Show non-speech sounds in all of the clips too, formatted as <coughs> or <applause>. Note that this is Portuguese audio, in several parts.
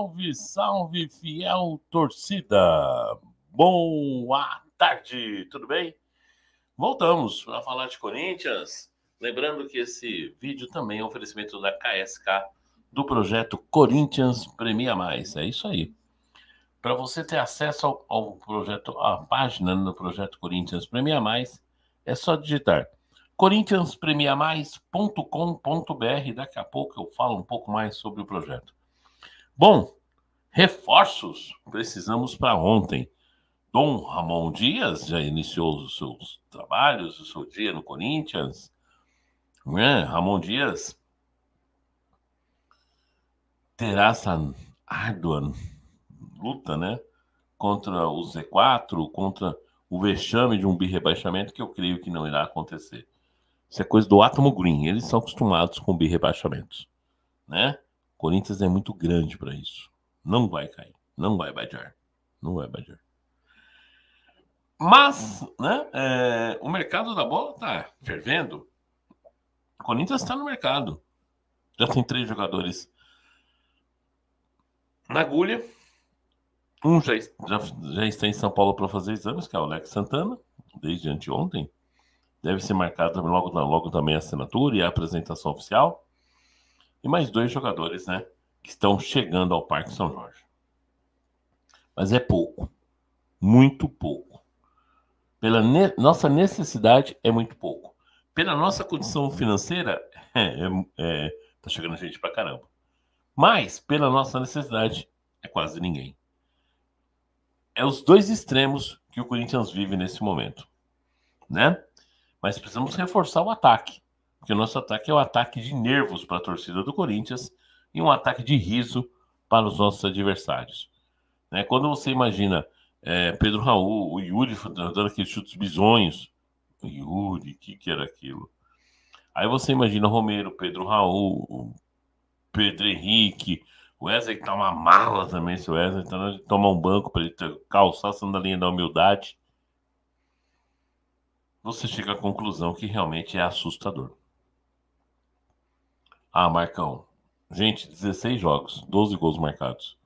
Salve, salve, fiel torcida! Boa tarde, tudo bem? Voltamos para falar de Corinthians. Lembrando que esse vídeo também é um oferecimento da KSK do projeto Corinthians Premia Mais. É isso aí. Para você ter acesso ao, ao, projeto, à página do projeto Corinthians Premia Mais, é só digitar corinthianspremiamais.com.br. Daqui a pouco eu falo um pouco mais sobre o projeto. Bom, reforços precisamos para ontem. Dom Ramon Dias já iniciou os seus trabalhos, o seu dia no Corinthians. Né? Ramon Dias terá essa árdua luta, né? Contra o Z4, contra o vexame de um birrebaixamento, que eu creio que não irá acontecer. Isso é coisa do átomo green, eles são acostumados com birrebaixamentos, né? Corinthians é muito grande para isso. Não vai cair. Não vai bajar. Não vai bajar. Mas, né, é, o mercado da bola tá fervendo. O Corinthians está no mercado. Já tem três jogadores na agulha. Um já, já, já está em São Paulo para fazer exames, que é o Alex Santana, desde anteontem. Deve ser marcado logo, logo também a assinatura e a apresentação oficial e mais dois jogadores, né? Que estão chegando ao Parque São Jorge. Mas é pouco. Muito pouco. Pela ne nossa necessidade, é muito pouco. Pela nossa condição financeira, <laughs> é, é, é, tá chegando gente pra caramba. Mas, pela nossa necessidade, é quase ninguém. É os dois extremos que o Corinthians vive nesse momento, né? Mas precisamos reforçar o ataque que o nosso ataque é um ataque de nervos para a torcida do Corinthians e um ataque de riso para os nossos adversários. Né? Quando você imagina é, Pedro Raul, o Yuri dando aqueles chutes bizonhos, o Yuri, o que, que era aquilo? Aí você imagina Romero, Pedro Raul, Pedro Henrique, o Wesley que tá uma mala também, se o Wesley tá, tomar um banco para ele calçar a sandalinha da humildade. Você chega à conclusão que realmente é assustador. Ah, Marcão. Gente, 16 jogos, 12 gols marcados.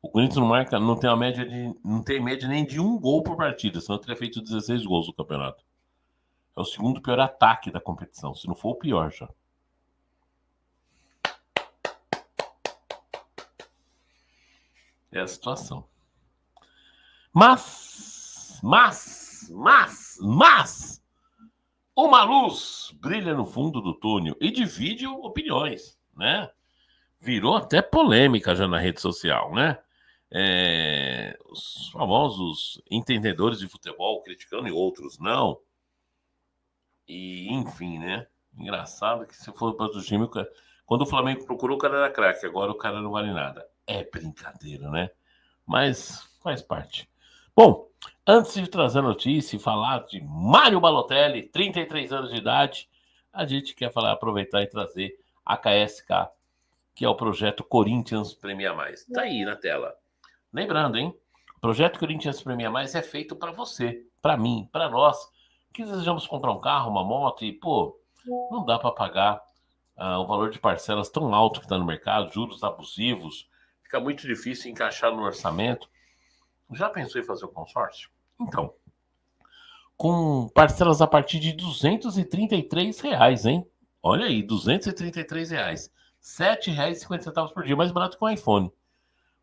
O Corinthians não marca, não tem a média de, não tem média nem de um gol por partida, senão teria feito 16 gols no campeonato. É o segundo pior ataque da competição, se não for o pior já. É a situação. Mas, mas, mas, mas, uma luz brilha no fundo do túnel e divide opiniões, né? Virou até polêmica já na rede social, né? É, os famosos entendedores de futebol criticando e outros não. E, enfim, né? Engraçado que se for para o time, quando o Flamengo procurou, o cara era craque, agora o cara não vale nada. É brincadeira, né? Mas faz parte. Bom, Antes de trazer a notícia e falar de Mário Balotelli, 33 anos de idade, a gente quer falar, aproveitar e trazer a KSK, que é o projeto Corinthians Premia Mais. Tá aí na tela. Lembrando, hein? O projeto Corinthians Premia Mais é feito para você, para mim, para nós, que desejamos comprar um carro, uma moto e, pô, não dá para pagar ah, o valor de parcelas tão alto que está no mercado, juros abusivos, fica muito difícil encaixar no orçamento. Já pensou em fazer o consórcio? Então, com parcelas a partir de 233 reais, hein? Olha aí, 233 reais. R$ 7,50 por dia, mais barato que um iPhone.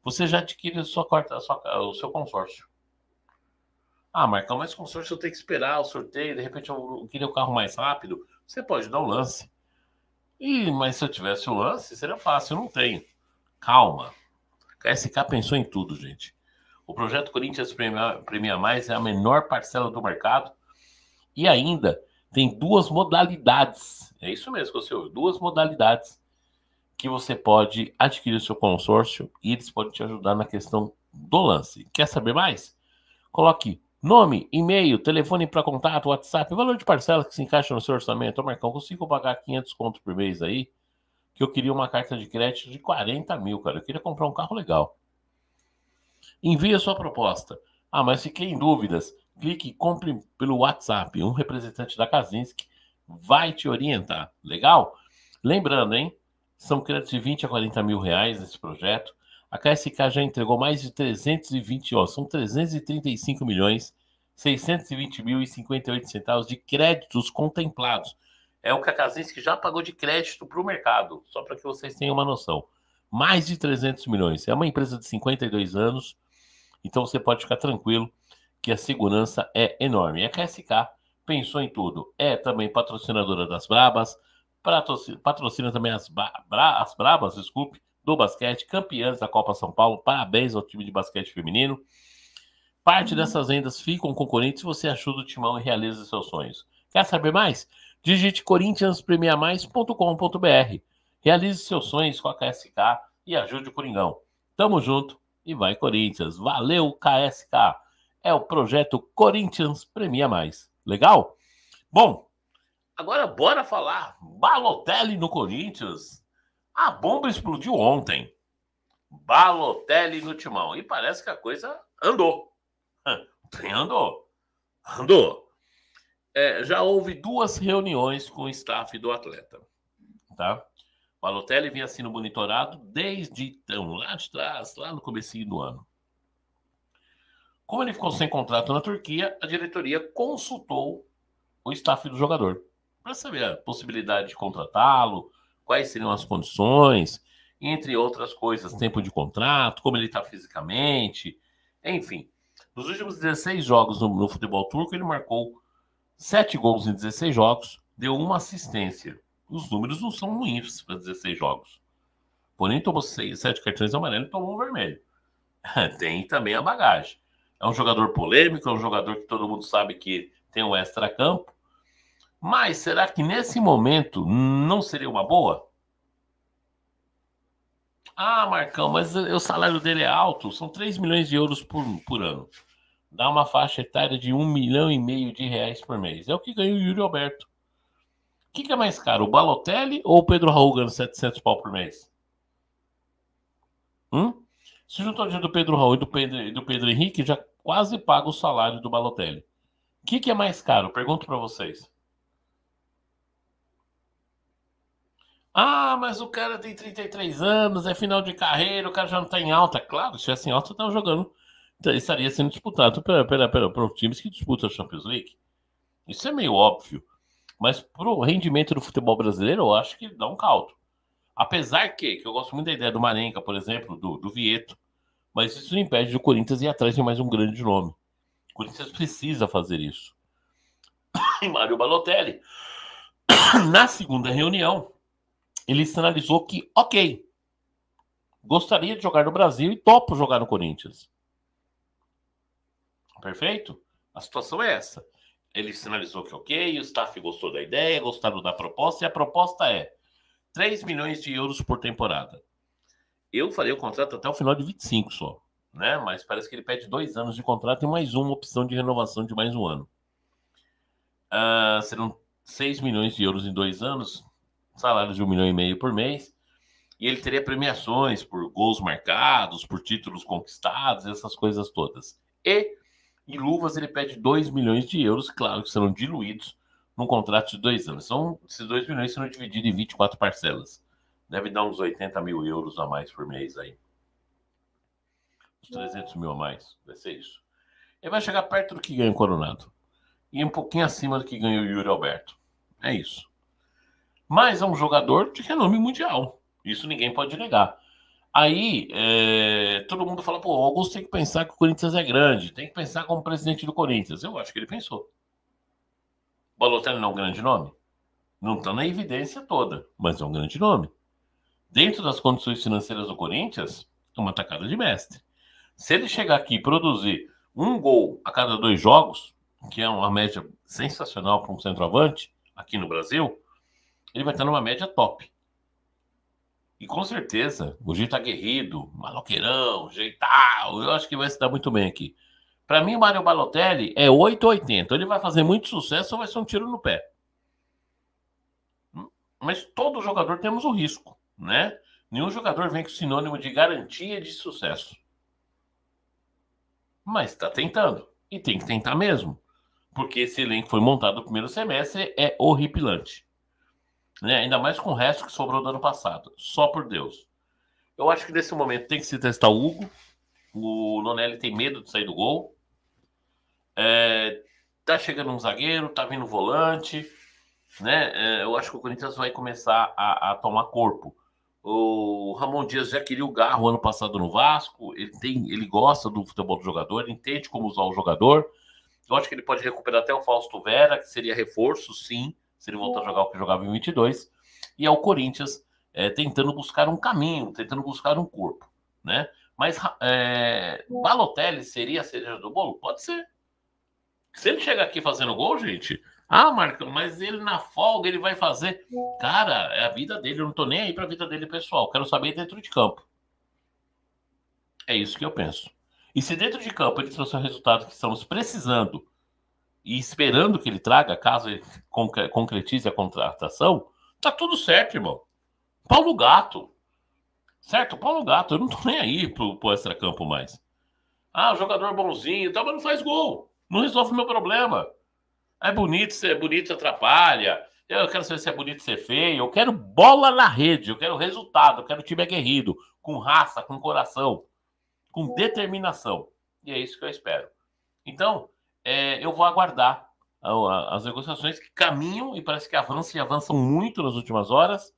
Você já adquire a sua, a sua, o seu consórcio. Ah, Marcão, mas consórcio eu tenho que esperar o sorteio, de repente eu queria o um carro mais rápido. Você pode dar o um lance. E, mas se eu tivesse o um lance, seria fácil, eu não tenho. Calma. A SK pensou em tudo, gente. O projeto Corinthians Premia, Mais é a menor parcela do mercado e ainda tem duas modalidades. É isso mesmo que você ouve, duas modalidades que você pode adquirir o seu consórcio e eles podem te ajudar na questão do lance. Quer saber mais? Coloque nome, e-mail, telefone para contato, WhatsApp, valor de parcela que se encaixa no seu orçamento. Ô, Marcão, consigo pagar 500 contos por mês aí? Que eu queria uma carta de crédito de 40 mil, cara. Eu queria comprar um carro legal. Envie a sua proposta. Ah, mas fiquei em dúvidas. Clique e compre pelo WhatsApp. Um representante da Kazinski vai te orientar. Legal? Lembrando, hein? São créditos de 20 a 40 mil reais nesse projeto. A KSK já entregou mais de 320, ó, são 335 milhões 620 mil e 58 centavos de créditos contemplados. É o que a Kazinski já pagou de crédito para o mercado, só para que vocês tenham uma noção mais de 300 milhões. É uma empresa de 52 anos, então você pode ficar tranquilo que a segurança é enorme. E a KSK pensou em tudo. É também patrocinadora das Brabas, patrocina, patrocina também as, bra, as Brabas, desculpe, do basquete, campeãs da Copa São Paulo. Parabéns ao time de basquete feminino. Parte uhum. dessas vendas ficam com o Corinthians se você ajuda o timão e realiza seus sonhos. Quer saber mais? Digite corinthianspremiamais.com.br. Realize seus sonhos com a KSK e ajude o Coringão. Tamo junto e vai Corinthians. Valeu, KSK. É o projeto Corinthians Premia Mais. Legal? Bom, agora bora falar. Balotelli no Corinthians. A bomba explodiu ontem. Balotelli no timão. E parece que a coisa andou. O andou. Andou. É, já houve duas reuniões com o staff do atleta. Tá? O Balotelli vinha sendo monitorado desde então, lá de trás, lá no começo do ano. Como ele ficou sem contrato na Turquia, a diretoria consultou o staff do jogador para saber a possibilidade de contratá-lo, quais seriam as condições, entre outras coisas, tempo de contrato, como ele está fisicamente, enfim. Nos últimos 16 jogos no, no futebol turco, ele marcou 7 gols em 16 jogos, deu uma assistência os números não são ruins para 16 jogos. Porém, tomou seis 7 cartões amarelos e tomou um vermelho. <laughs> tem também a bagagem. É um jogador polêmico, é um jogador que todo mundo sabe que tem um extra-campo. Mas será que nesse momento não seria uma boa? Ah, Marcão, mas o salário dele é alto, são 3 milhões de euros por, por ano. Dá uma faixa etária de 1 milhão e meio de reais por mês. É o que ganha o Yuri Alberto que, que é mais caro, o Balotelli ou o Pedro Raul ganhando 700 pau por mês? Hum? Se juntar o dinheiro do Pedro Raul e do Pedro, do Pedro Henrique, já quase paga o salário do Balotelli. O que, que é mais caro? Pergunto para vocês. Ah, mas o cara tem 33 anos, é final de carreira, o cara já não está em alta. Claro, se estivesse em alta, tava jogando. Tá, estaria sendo disputado os times que disputam a Champions League. Isso é meio óbvio. Mas pro rendimento do futebol brasileiro, eu acho que dá um caldo. Apesar que, que eu gosto muito da ideia do Marenca, por exemplo, do, do Vieto, mas isso não impede do Corinthians ir atrás de mais um grande nome. O Corinthians precisa fazer isso. <coughs> E Mário Balotelli, <coughs> na segunda reunião, ele sinalizou que, ok, gostaria de jogar no Brasil e topo jogar no Corinthians. Perfeito? A situação é essa. Ele sinalizou que ok, o staff gostou da ideia, gostaram da proposta, e a proposta é 3 milhões de euros por temporada. Eu falei o contrato até o final de 25 só, né? Mas parece que ele pede dois anos de contrato e mais uma opção de renovação de mais um ano. Uh, serão 6 milhões de euros em dois anos, salário de um milhão e meio por mês, e ele teria premiações por gols marcados, por títulos conquistados, essas coisas todas. E e luvas, ele pede 2 milhões de euros, claro que serão diluídos num contrato de dois anos. São, esses 2 milhões serão divididos em 24 parcelas. Deve dar uns 80 mil euros a mais por mês aí. Uns 300 mil a mais, vai ser isso. Ele vai chegar perto do que ganha o Coronado. E um pouquinho acima do que ganha o Yuri Alberto. É isso. Mas é um jogador de renome mundial. Isso ninguém pode negar. Aí é, todo mundo fala, pô, o Augusto tem que pensar que o Corinthians é grande, tem que pensar como presidente do Corinthians. Eu acho que ele pensou. Balotelli não é um grande nome? Não está na evidência toda, mas é um grande nome. Dentro das condições financeiras do Corinthians, é uma tacada de mestre. Se ele chegar aqui e produzir um gol a cada dois jogos, que é uma média sensacional para um centroavante aqui no Brasil, ele vai estar numa média top. E com certeza, o jeito tá aguerrido, maloqueirão, jeital, eu acho que vai se dar muito bem aqui. Para mim, o Mário Balotelli é 880. Ele vai fazer muito sucesso ou vai ser um tiro no pé. Hum? Mas todo jogador temos o um risco, né? Nenhum jogador vem com sinônimo de garantia de sucesso. Mas está tentando. E tem que tentar mesmo. Porque esse elenco foi montado no primeiro semestre é horripilante. Né? Ainda mais com o resto que sobrou do ano passado. Só por Deus. Eu acho que nesse momento tem que se testar o Hugo. O Nonelli tem medo de sair do gol. É, tá chegando um zagueiro, tá vindo volante. Né? É, eu acho que o Corinthians vai começar a, a tomar corpo. O Ramon Dias já queria o Garro ano passado no Vasco. Ele tem, ele gosta do futebol do jogador, ele entende como usar o jogador. Eu acho que ele pode recuperar até o Fausto Vera, que seria reforço, sim se ele voltar a jogar o que jogava em 22, e ao é Corinthians é, tentando buscar um caminho, tentando buscar um corpo, né? Mas é, Balotelli seria a cereja do bolo? Pode ser. Se ele chegar aqui fazendo gol, gente, ah, Marcão, mas ele na folga ele vai fazer. Cara, é a vida dele, eu não tô nem aí pra vida dele, pessoal. Quero saber dentro de campo. É isso que eu penso. E se dentro de campo ele trouxe o resultado que estamos precisando e esperando que ele traga, caso ele concretize a contratação, tá tudo certo, irmão. Paulo Gato. Certo? Paulo Gato, eu não tô nem aí pro, pro extra-campo mais. Ah, jogador bonzinho, tá, mas não faz gol. Não resolve o meu problema. É bonito, é bonito, atrapalha. Eu quero saber se é bonito ser feio. Eu quero bola na rede, eu quero resultado, eu quero time aguerrido, com raça, com coração, com determinação. E é isso que eu espero. Então, é, eu vou aguardar as negociações que caminham e parece que avançam e avançam muito nas últimas horas.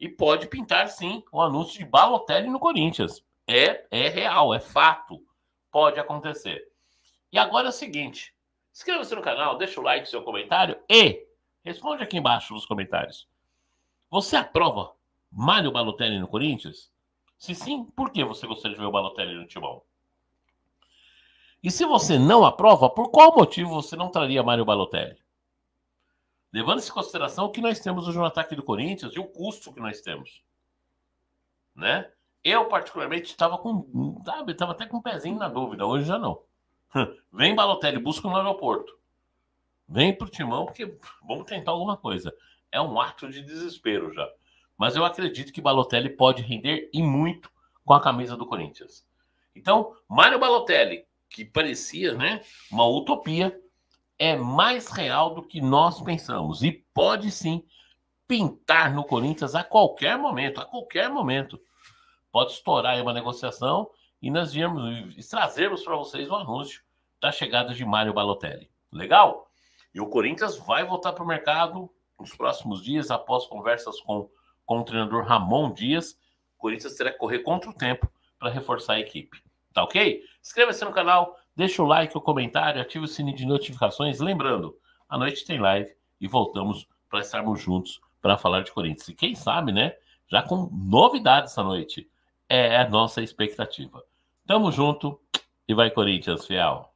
E pode pintar, sim, o anúncio de Balotelli no Corinthians. É, é real, é fato. Pode acontecer. E agora é o seguinte: inscreva-se no canal, deixa o like, seu comentário e responde aqui embaixo nos comentários. Você aprova Mário Balotelli no Corinthians? Se sim, por que você gostaria de ver o Balotelli no Timão? E se você não aprova, por qual motivo você não traria Mário Balotelli? Levando em consideração o que nós temos hoje no ataque do Corinthians e o custo que nós temos. Né? Eu, particularmente, estava com. Sabe, estava até com um pezinho na dúvida, hoje já não. <laughs> Vem Balotelli, busca no aeroporto. Vem para o timão, porque vamos tentar alguma coisa. É um ato de desespero já. Mas eu acredito que Balotelli pode render e muito com a camisa do Corinthians. Então, Mário Balotelli, que parecia né, uma utopia, é mais real do que nós pensamos e pode sim pintar no Corinthians a qualquer momento, a qualquer momento. Pode estourar aí uma negociação e nós viemos e trazemos para vocês o um anúncio da chegada de Mário Balotelli. Legal? E o Corinthians vai voltar para o mercado nos próximos dias, após conversas com, com o treinador Ramon Dias. O Corinthians terá que correr contra o tempo para reforçar a equipe. Tá ok? Inscreva-se no canal, deixa o like, o comentário, ative o sininho de notificações. Lembrando, à noite tem live e voltamos para estarmos juntos para falar de Corinthians. E quem sabe, né? Já com novidades essa noite. É a nossa expectativa. Tamo junto e vai Corinthians, fiel.